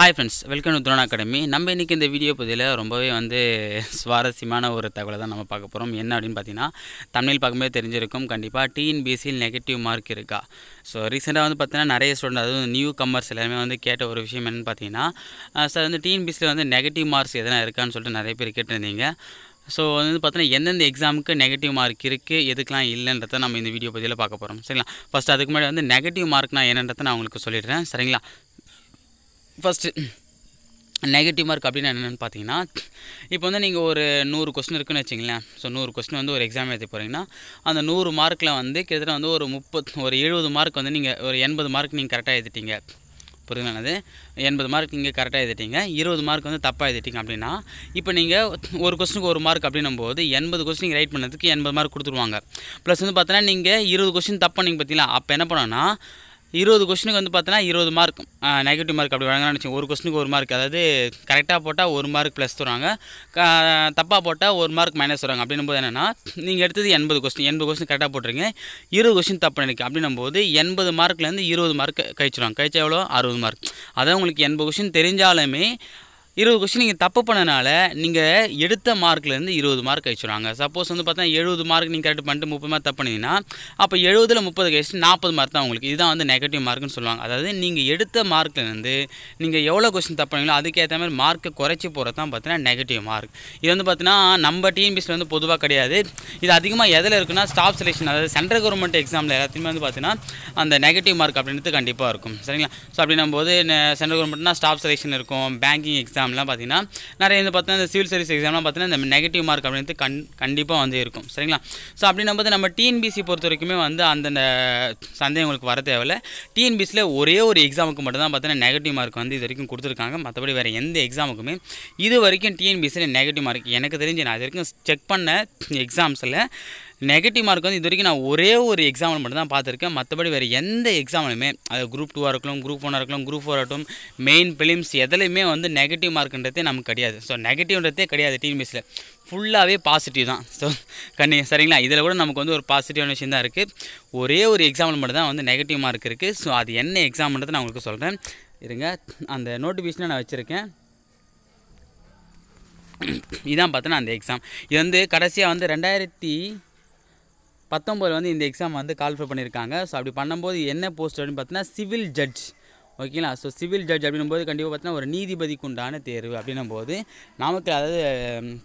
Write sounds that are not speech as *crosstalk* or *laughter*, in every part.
hi friends welcome to துரோன் academy நம்ம இன்றைக்கி இந்த வீடியோ பதிவில் ரொம்பவே வந்து சுவாரஸ்யமான ஒரு தகவலை தான் நம்ம பார்க்க போகிறோம் என்ன அப்படின்னு பார்த்தீங்கன்னா தமிழில் பார்க்கும்போது தெரிஞ்சிருக்கும் கண்டிப்பாக டிஎன்பிஎஸ்சியில் நெகட்டிவ் மார்க் இருக்கா ஸோ ரீசெண்டாக வந்து பார்த்தீங்கன்னா நிறைய ஸ்டூடெண்ட் அதுவும் நியூ கம்மர்ஸ் எல்லாருமே வந்து கேட்ட ஒரு விஷயம் என்னென்னு பார்த்தீங்கன்னா சார் வந்து டிஎன்பிசியில் வந்து நெகட்டிவ் மார்க்ஸ் எதனா இருக்கான்னு சொல்லிட்டு நிறைய பேர் கேட்டிருந்தீங்க ஸோ வந்து பார்த்தீங்கன்னா எந்தெந்த எக்ஸாமுக்கு நெகட்டிவ் மார்க் இருக்குது எதுக்கெலாம் இல்லைன்றத நம்ம இந்த வீடியோ பதிவில் பார்க்க போகிறோம் சரிங்களா ஃபஸ்ட் அதுக்கு முன்னாடி வந்து நெகட்டிவ் மார்க்னா என்னன்றதை நான் உங்களுக்கு சொல்லிடுறேன் சரிங்களா ஃபஸ்ட்டு நெகட்டிவ் மார்க் அப்படின்னு என்னென்னு பார்த்தீங்கன்னா இப்போ வந்து நீங்கள் ஒரு நூறு கொஸ்டின் இருக்குன்னு வச்சிங்களேன் ஸோ நூறு கொஸ்டின் வந்து ஒரு எக்ஸாம் எழுதி போகிறீங்கன்னா அந்த நூறு மார்க்கில் வந்து கிட்டத்தட்ட வந்து ஒரு முப்பத் ஒரு எழுபது மார்க் வந்து நீங்கள் ஒரு எண்பது மார்க் நீங்கள் கரெக்டாக எழுதிட்டீங்க புரியுதுங்களது எண்பது மார்க் நீங்கள் கரெக்டாக எழுதிட்டீங்க இருபது மார்க் வந்து தப்பாக எழுதிட்டீங்க அப்படின்னா இப்போ நீங்கள் ஒரு கொஸ்டினுக்கு ஒரு மார்க் அப்படின்னும் போது எண்பது கொஸ்டின் ரைட் பண்ணதுக்கு எண்பது மார்க் கொடுத்துருவாங்க ப்ளஸ் வந்து பார்த்தீங்கன்னா நீங்கள் இருபது கொஸ்டின் தப்பாக நீங்கள் பார்த்தீங்களா அப்போ என்ன பண்ணோன்னா இருபது கொஸ்டினுக்கு வந்து பார்த்தீங்கன்னா இருபது மார்க் நெகட்டிவ் மார்க் அப்படி வழங்கினா வச்சு ஒரு கொஸ்டினுக்கு ஒரு மார்க் அதாவது கரெக்டாக போட்டால் ஒரு மார்க் ப்ளஸ் தருவாங்க தப்பாக போட்டால் ஒரு மார்க் மைனஸ் வராங்க அப்படின்னும் போது என்னென்னா நீங்கள் எடுத்தது எண்பது கொஸ்டின் எண்பது கொஸ்டின் கரெக்டாக போட்டிருக்கீங்க இருபது கொஸ்டின் தப்பு நினைக்கும் அப்படின்னும்போது எண்பது மார்க்லேருந்து இருபது மார்க் கழிச்சிடுவாங்க கழிச்சா எவ்வளோ அறுபது மார்க் அதான் உங்களுக்கு எண்பது கொஸ்டின் தெரிஞ்சாலுமே இருபது கொஸ்டின் நீங்கள் தப்பு பண்ணனால நீங்கள் எடுத்த மார்க்லேருந்து இருபது மார்க் கழிச்சுடுவாங்க சப்போஸ் வந்து பார்த்தா எழுபது மார்க் நீங்கள் கரெக்ட் பண்ணிட்டு முப்பது மார்க் தப்பு பண்ணிங்கன்னா அப்போ எழுபதில் முப்பது கழிச்சு நாற்பது மார்க் தான் உங்களுக்கு இதுதான் வந்து நெகட்டிவ் மார்க்னு சொல்லுவாங்க அதாவது நீங்கள் எடுத்த மார்க்லேருந்து நீங்கள் எவ்வளோ கொஸ்டின் தப்பு பண்ணீங்களோ அதுக்கேற்ற மாதிரி மார்க்கை குறைச்சி போகிறது தான் பார்த்தீங்கன்னா நெகட்டிவ் மார்க் இது வந்து பார்த்தீங்கன்னா நம்ம டிஎன்பிஎஸ்சில் வந்து பொதுவாக கிடையாது இது அதிகமாக எதில் இருக்குன்னா ஸ்டாஃப் செலெக்ஷன் அதாவது சென்ட்ரல் கவர்மெண்ட் எக்ஸாமில் எல்லாத்தையுமே வந்து பார்த்தீங்கன்னா அந்த நெகட்டிவ் மார்க் அப்படின்றது கண்டிப்பாக இருக்கும் சரிங்களா ஸோ அப்படின்னும் போது சென்ட்ரல் கவர்மெண்ட்னா ஸ்டாஃப் செலெக்ஷன் இருக்கும் பேங்கிங் எக்ஸாம் எக்ஸாம்லாம் பார்த்தீங்கன்னா நிறைய வந்து பார்த்தீங்கன்னா இந்த சிவில் சர்வீஸ் எக்ஸாம்லாம் பார்த்தீங்கன்னா இந்த நெகட்டிவ் மார்க் அப்படின்றது கண் கண்டிப்பாக வந்து இருக்கும் சரிங்களா ஸோ அப்படின்னும் நம்ம டிஎன்பிசி பொறுத்த வரைக்குமே வந்து அந்தந்த சந்தேகம் உங்களுக்கு வர தேவையில்ல டிஎன்பிசியில் ஒரே ஒரு எக்ஸாமுக்கு மட்டும்தான் பார்த்தீங்கன்னா நெகட்டிவ் மார்க் வந்து இது வரைக்கும் கொடுத்துருக்காங்க மற்றபடி வேறு எந்த எக்ஸாமுக்குமே இது வரைக்கும் டிஎன்பிசியில் நெகட்டிவ் மார்க் எனக்கு தெரிஞ்சு நான் இது வரைக்கும் செக் பண்ண எக்ஸாம்ஸில் நெகட்டிவ் மார்க் வந்து இது வரைக்கும் நான் ஒரே ஒரு எக்ஸாம்பிள் மட்டும் தான் பார்த்துருக்கேன் மற்றபடி வேறு எந்த எக்ஸாமுமே அது குரூப் டூவாக இருக்கலாம் குரூப் ஒன்னாக இருக்கலாம் குரூப் ஃபோர் ஆகட்டும் மெயின் பிலிம்ஸ் எதுலையுமே வந்து நெகட்டிவ் மார்க்குன்றதே நமக்கு கிடையாது ஸோ நெகட்டிவ்ன்றதே கிடையாது டிஎன்பிஎஸில் ஃபுல்லாகவே பாசிட்டிவ் தான் ஸோ கண்ணி சரிங்களா இதில் கூட நமக்கு வந்து ஒரு பாசிட்டிவான விஷயம் தான் இருக்குது ஒரே ஒரு எக்ஸாம்பிள் மட்டும் தான் வந்து நெகட்டிவ் மார்க் இருக்குது ஸோ அது என்ன எக்ஸாம்ன்றது நான் உங்களுக்கு சொல்கிறேன் இருங்க அந்த நோட்டிஃபிகேஷனை நான் வச்சுருக்கேன் இதான் பார்த்தோன்னா அந்த எக்ஸாம் இது வந்து கடைசியாக வந்து ரெண்டாயிரத்தி பத்தொம்பது வந்து இந்த எக்ஸாம் வந்து கால்ஃபை பண்ணியிருக்காங்க ஸோ அப்படி பண்ணும்போது என்ன போஸ்ட் அப்படின்னு பார்த்தீங்கன்னா சிவில் ஜட்ஜ் ஓகேங்களா ஸோ சிவில் ஜட்ஜ் போது கண்டிப்பாக பார்த்தீங்கன்னா ஒரு நீதிபதிக்கு உண்டான தேர்வு அப்படின்னும் போது நாமக்கல் அதாவது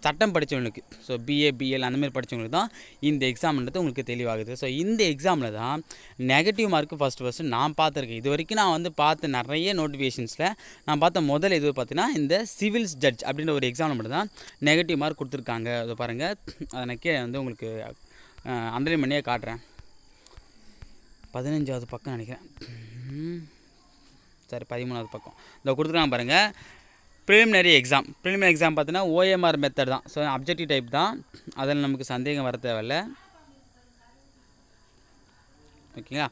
சட்டம் படித்தவங்களுக்கு ஸோ பிஏ பிஎல் அந்த மாதிரி படித்தவங்களுக்கு தான் இந்த எக்ஸாம்ன்றது உங்களுக்கு தெளிவாகுது ஸோ இந்த எக்ஸாமில் தான் நெகட்டிவ் மார்க்கு ஃபஸ்ட்டு ஃபஸ்ட்டு நான் பார்த்துருக்கேன் இது வரைக்கும் நான் வந்து பார்த்த நிறைய நோட்டிஃபிகேஷன்ஸில் நான் பார்த்த முதல் இது பார்த்தீங்கன்னா இந்த சிவில்ஸ் ஜட்ஜ் அப்படின்ற ஒரு எக்ஸாமில் மட்டும் தான் நெகட்டிவ் மார்க் கொடுத்துருக்காங்க அதை பாருங்கள் அதனக்கே வந்து உங்களுக்கு அண்டர்லைன் பண்ணியே காட்டுறேன் பதினஞ்சாவது பக்கம் நினைக்கிறேன் சரி பதிமூணாவது பக்கம் இந்த கொடுத்துருக்காங்க பாருங்கள் ப்ரிலிமினரி எக்ஸாம் ப்ரிலிமினரி எக்ஸாம் பார்த்தீங்கன்னா ஓஎம்ஆர் மெத்தட் தான் ஸோ அப்ஜெக்டிவ் டைப் தான் அதில் நமக்கு சந்தேகம் வர தேவையில்லை ஓகேங்களா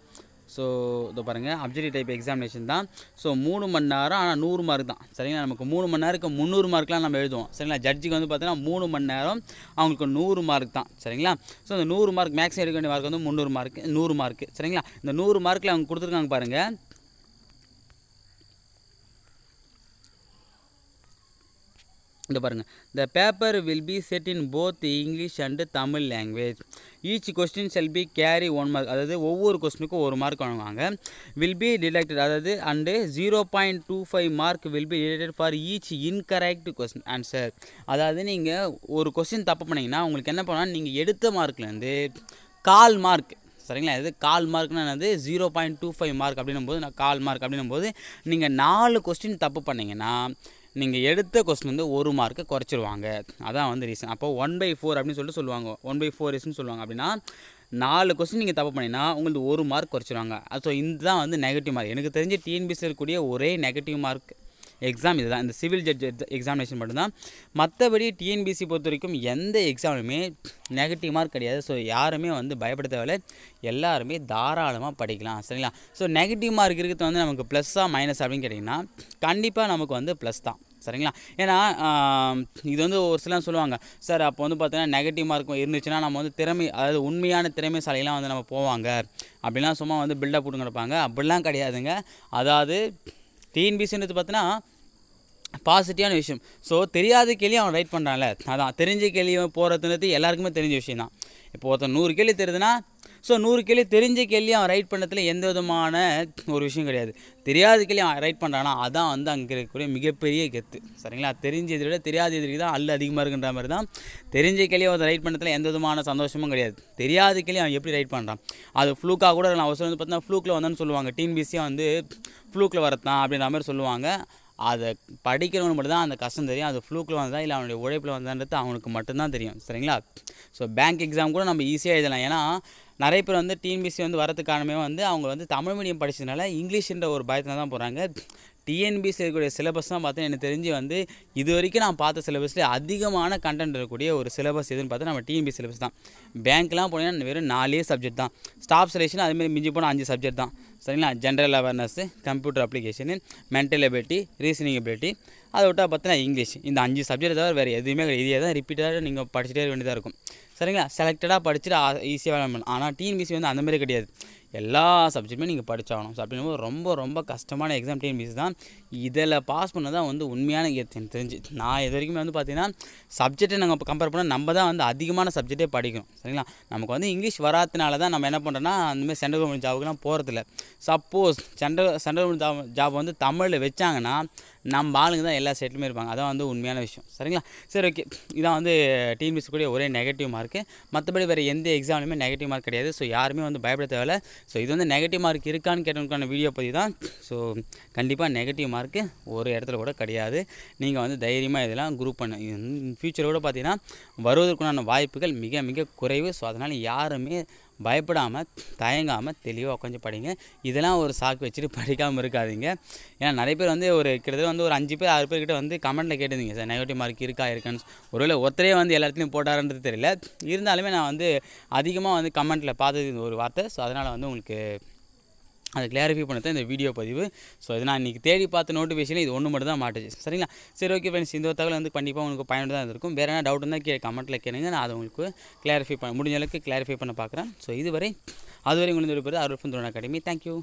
ஸோ இதை பாருங்கள் அப்ஜெக்டிவ் டைப் எக்ஸாமினேஷன் தான் ஸோ மூணு மணி நேரம் ஆனால் நூறு மார்க் தான் சரிங்களா நமக்கு மூணு மணி நேரத்துக்கு முந்நூறு மார்க்லாம் நம்ம எழுதுவோம் சரிங்களா ஜட்ஜிக்கு வந்து பார்த்தீங்கன்னா மூணு மணி நேரம் அவங்களுக்கு நூறு மார்க் தான் சரிங்களா ஸோ அந்த நூறு மார்க் மேக்ஸிமம் எடுக்க வேண்டிய மார்க் வந்து முந்நூறு மார்க் நூறு மார்க் சரிங்களா இந்த நூறு மார்க்கில் அவங்க கொடுத்துருக்காங்க பாருங்கள் இந்த பாருங்கள் the paper will be set in both English and Tamil language each question shall be carry one mark அதாவது ஒவ்வொரு கொஸ்டினுக்கும் ஒரு மார்க் வழங்குவாங்க வில் பி டிடக்டட் அதாவது and zero point two five mark will be deducted for each incorrect question answer அதாவது நீங்கள் ஒரு question தப்பு பண்ணிங்கன்னா உங்களுக்கு என்ன பண்ணால் நீங்கள் எடுத்த மார்க்லேருந்து கால் மார்க் சரிங்களா இது கால் மார்க்னா என்னது zero point two five mark அப்படின்னும் போது நான் கால் மார்க் அப்படின்னும் போது நீங்கள் நாலு கொஸ்டின் தப்பு பண்ணிங்கன்னா நீங்கள் எடுத்த கொஸ்டின் வந்து ஒரு மார்க்கை குறைச்சிருவாங்க அதான் வந்து ரீசன் அப்போ ஒன் பை ஃபோர் அப்படின்னு சொல்லிட்டு சொல்லுவாங்க ஒன் பை ஃபோர் ரீசன் சொல்லுவாங்க அப்படின்னா நாலு கொஸ்டின் நீங்கள் தப்பு பண்ணினா உங்களுக்கு ஒரு மார்க் குறைச்சிருவாங்க ஸோ இதுதான் வந்து நெகட்டிவ் மார்க் எனக்கு தெரிஞ்சு டிஎன்பிசி இருக்கக்கூடிய ஒரே நெகட்டிவ் மார்க் எக்ஸாம் இதுதான் இந்த சிவில் ஜட்ஜ் எக்ஸாமினேஷன் மட்டும்தான் மற்றபடி டிஎன்பிசி பொறுத்த வரைக்கும் எந்த எக்ஸாமுமே நெகட்டிவ் மார்க் கிடையாது ஸோ யாருமே வந்து பயப்பட தேவையில்லை எல்லாருமே தாராளமாக படிக்கலாம் சரிங்களா ஸோ நெகட்டிவ் மார்க் இருக்கிறது வந்து நமக்கு ப்ளஸ்ஸாக மைனஸ் அப்படின்னு கேட்டிங்கன்னா கண்டிப்பாக நமக்கு வந்து ப்ளஸ் தான் சரிங்களா ஏன்னா இது வந்து ஒரு சிலர் சொல்லுவாங்க சார் அப்போ வந்து பார்த்தீங்கன்னா நெகட்டிவ் மார்க் இருந்துச்சுன்னா நம்ம வந்து திறமை அதாவது உண்மையான திறமைசாலிகளாம் வந்து நம்ம போவாங்க அப்படிலாம் சும்மா வந்து பில்டப் கொடுங்க அப்படிலாம் கிடையாதுங்க அதாவது டிஎன்பிசின்றது பார்த்தீங்கன்னா பாசிட்டிவான விஷயம் ஸோ தெரியாத கேள்வி அவன் ரைட் பண்ணுறான்ல அதான் தெரிஞ்ச கேள்வி போகிறதுன்றது எல்லாருக்குமே தெரிஞ்ச விஷயம் தான் இப்போ ஒருத்தன் நூறு கேள்வி தெரியுதுன்னா ஸோ நூறு கேள்வி தெரிஞ்ச கேள்வி அவன் ரைட் பண்ணதில் எந்த விதமான ஒரு விஷயம் கிடையாது தெரியாத கேள்வி அவன் ரைட் பண்ணுறானா அதான் வந்து அங்கே இருக்கக்கூடிய மிகப்பெரிய கெத்து சரிங்களா தெரிஞ்ச இதை விட தெரியாத இதுக்கு தான் அல்ல அதிகமாக இருக்கின்ற மாதிரி தான் தெரிஞ்ச கேள்வி அவன் ரைட் பண்ணுறதுல எந்த விதமான சந்தோஷமும் கிடையாது தெரியாத கேள்வி அவன் எப்படி ரைட் பண்ணுறான் அது ஃப்ளூக்காக கூட நான் அவசரம் வந்து பார்த்தீங்கன்னா ஃப்ளூக்கில் வந்தான்னு சொல்லுவாங்க டிஎன்பிசியாக வந்து ஃப்ளூக்கில் வரத்தான் அப்படின்ற மாதிரி சொல்லுவாங்க அதை படிக்கிறவனுக்கு மட்டும்தான் அந்த கஷ்டம் தெரியும் அது ஃப்ளூக்கில் வந்ததா இல்லை அவனுடைய உழைப்பில் வந்தான்றது அவனுக்கு மட்டும்தான் தெரியும் சரிங்களா ஸோ பேங்க் எக்ஸாம் கூட நம்ம ஈஸியாக எழுதலாம் ஏன்னா நிறைய பேர் வந்து டிஎன்பிசி வந்து வரதுக்கு காரணமே வந்து அவங்க வந்து தமிழ் மீடியம் படித்ததுனால இங்கிலீஷ்ன்ற ஒரு பயத்தில் தான் போகிறாங்க டிஎன்பிசி இருக்கக்கூடிய சிலபஸ் தான் பார்த்தா எனக்கு தெரிஞ்சு வந்து இது வரைக்கும் நான் பார்த்த சிலபஸில் அதிகமான கண்டென்ட் இருக்கக்கூடிய ஒரு சிலபஸ் எதுன்னு பார்த்தா நம்ம டிஎன்பிசி சிலபஸ் தான் பேங்க்லாம் போனீங்கன்னா வெறும் நாலே சப்ஜெக்ட் தான் ஸ்டாஃப் செலெக்ஷன் அதுமாரி மிஞ்சி போனால் அஞ்சு சப்ஜெக்ட் தான் சரிங்களா general awareness computer application mental ability reasoning ability அதை விட்டால் பார்த்தீங்கன்னா இங்கிலீஷ் இந்த அஞ்சு சப்ஜெக்ட் தவிர வேறு எதுவுமே கிடையாது இதே தான் ரிப்பீட்டாக நீங்கள் படிச்சுட்டே வேண்டியதாக இருக்கும் சரிங்களா செலக்டடாக படிச்சுட்டு ஈஸியாக வேலை பண்ணலாம் ஆனால் டிஎன்பிசி வந்து அந்தமாதிரி கிடையாது எல்லா சப்ஜெக்ட்டுமே நீங்கள் படித்தாகணும் சப்ஜெக்ட் ரொம்ப ரொம்ப கஷ்டமான எக்ஸாம் டிஎன்பிசி தான் இதில் பாஸ் பண்ண தான் வந்து உண்மையான எனக்கு தெரிஞ்சு நான் இது வரைக்குமே வந்து பார்த்தீங்கன்னா சப்ஜெக்டை நாங்கள் இப்போ கம்பேர் பண்ணால் நம்ம தான் வந்து அதிகமான சப்ஜெக்டே படிக்கணும் சரிங்களா நமக்கு வந்து இங்கிலீஷ் வராதனால தான் நம்ம என்ன பண்ணுறோன்னா அந்தமாதிரி சென்ட்ரல் கவர்மெண்ட் ஜாபுக்குலாம் போகிறதில்ல suppose central central government job job வந்து தமிழில் வச்சாங்கன்னா நம்ம ஆளுங்க தான் எல்லா ஸ்டேட்லையுமே இருப்பாங்க அதான் வந்து உண்மையான விஷயம் சரிங்களா சரி ஓகே இதான் வந்து டிஎன்பிசி கூடிய ஒரே நெகட்டிவ் மார்க்கு மற்றபடி வேறு எந்த எக்ஸாம்லையுமே நெகட்டிவ் மார்க் கிடையாது ஸோ யாருமே வந்து பயப்பட தேவையில்ல ஸோ இது வந்து நெகட்டிவ் மார்க் இருக்கான்னு கேட்டவனுக்கான வீடியோ பற்றி தான் ஸோ கண்டிப்பாக நெகட்டிவ் மார்க் மார்க்கு ஒரு இடத்துல கூட கிடையாது நீங்கள் வந்து தைரியமாக இதெல்லாம் குரூப் பண்ண ஃப்யூச்சர் கூட பார்த்தீங்கன்னா வருவதற்குண்டான வாய்ப்புகள் மிக மிக குறைவு ஸோ அதனால் யாருமே பயப்படாமல் தயங்காமல் தெளிவாக உட்காந்து படிங்க இதெல்லாம் ஒரு சாக்கு வச்சுட்டு *laughs* படிக்காமல் இருக்காதிங்க ஏன்னா நிறைய பேர் வந்து ஒரு கிட்டத்தட்ட வந்து ஒரு அஞ்சு பேர் ஆறு பேர்கிட்ட வந்து கமெண்ட்டில் கேட்டிருந்தீங்க சார் நெகட்டிவ் மார்க் இருக்கா இருக்கான்னு ஒருவேளை ஒருத்தரே வந்து எல்லாத்துலேயும் போட்டாருன்றது தெரியல இருந்தாலுமே நான் வந்து அதிகமாக வந்து கமெண்ட்டில் பார்த்தது ஒரு வார்த்தை ஸோ அதனால் வந்து உங்களுக்கு அதை கிளாரிஃபை பண்ண தான் இந்த வீடியோ பதிவு ஸோ இது நான் இன்றைக்கி தேடி பார்த்த நோட்டிஃபிகேஷன் இது ஒன்று மட்டும் தான் மாட்டுச்சு சரிங்களா சரி ஓகே ஃப்ரெண்ட்ஸ் இந்த ஒரு தகவல் வந்து கண்டிப்பாக உங்களுக்கு பயனுள்ள தான் இருக்கும் வேறு என்ன டவுட் இருந்தால் கே கமெண்ட்டில் கேளுங்க நான் அதை உங்களுக்கு கிளாரிஃபை பண்ண முடிஞ்ச அளவுக்கு கிளாரிஃபை பண்ண பார்க்குறேன் ஸோ இதுவரை அதுவரை உங்களுக்கு ஒரு பேர் அருள் அகாடமி தேங்க்யூ